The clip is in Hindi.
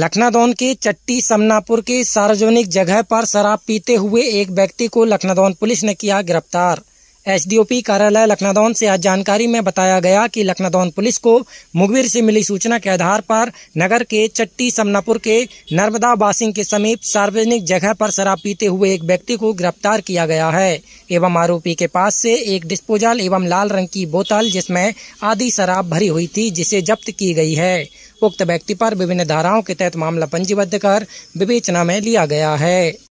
लखनादौन के चट्टी समनापुर के सार्वजनिक जगह पर शराब पीते हुए एक व्यक्ति को लखनादौन पुलिस ने किया गिरफ्तार एसडीओपी कार्यालय लखनादौन से आज जानकारी में बताया गया कि लखनादौन पुलिस को मुगवीर से मिली सूचना के आधार पर नगर के चट्टी समनापुर के नर्मदा बासिंग के समीप सार्वजनिक जगह पर शराब पीते हुए एक व्यक्ति को गिरफ्तार किया गया है एवं आरोपी के पास से एक डिस्पोजल एवं लाल रंग की बोतल जिसमें आधी शराब भरी हुई थी जिसे जब्त की गई है उक्त व्यक्ति पर विभिन्न धाराओं के तहत मामला पंजीबद्ध कर विवेचना में लिया गया है